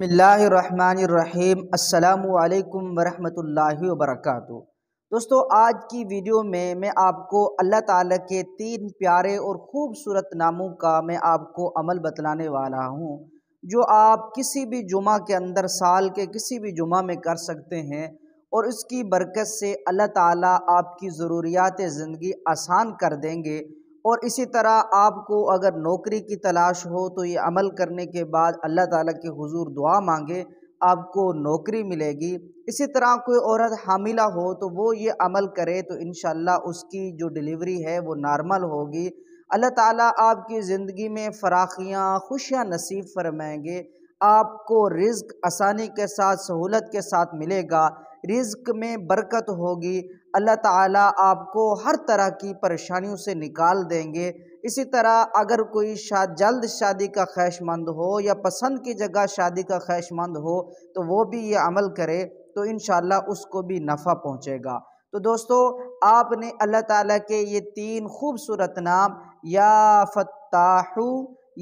बसमीम् अल्लाम वरहमतुल्लाहि वबरकत दोस्तों आज की वीडियो में मैं आपको अल्लाह ताला के तीन प्यारे और ख़ूबसूरत नामों का मैं आपको अमल बतलाने वाला हूँ जो आप किसी भी जुमा के अंदर साल के किसी भी जुमा में कर सकते हैं और इसकी बरकत से अल्लाह ताला आपकी ज़रूरियात ज़िंदगी आसान कर देंगे और इसी तरह आपको अगर नौकरी की तलाश हो तो ये अमल करने के बाद अल्लाह ताला के हुजूर दुआ मांगे आपको नौकरी मिलेगी इसी तरह कोई औरत हामिला हो तो वो ये अमल करे तो इन उसकी जो डिलीवरी है वो नॉर्मल होगी अल्लाह ताला आपकी ज़िंदगी में फ़राखियाँ खुशियाँ नसीब फरमाएंगे आपको रिज्क आसानी के साथ सहूलत के साथ मिलेगा रिज्क में बरकत होगी अल्लाह ताला आपको हर तरह की परेशानियों से निकाल देंगे इसी तरह अगर कोई शाद जल्द शादी का ख्वाहिशमंद हो या पसंद की जगह शादी का ख्वाहिशमंद हो तो वो भी ये अमल करे तो इन उसको भी नफ़ा पहुँचेगा तो दोस्तों आपने अल्लाह ताला के ये तीन खूबसूरत नाम या फत्ताहू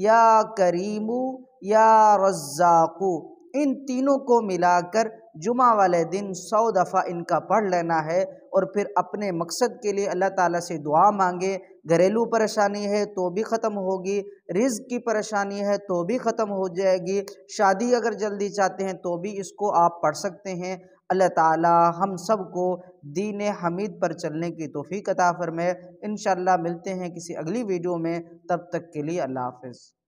या करीमू या रज़ाकू इन तीनों को मिलाकर जुमा वाले दिन सौ दफ़ा इनका पढ़ लेना है और फिर अपने मकसद के लिए अल्लाह ताला से दुआ मांगे घरेलू परेशानी है तो भी ख़त्म होगी रिज़ की परेशानी है तो भी ख़त्म हो जाएगी शादी अगर जल्दी चाहते हैं तो भी इसको आप पढ़ सकते हैं अल्लाह ताला हम सब को दीन हमीद पर चलने की तोफ़ी कताफर फरमाए इन मिलते हैं किसी अगली वीडियो में तब तक के लिए अल्लाह हाफ़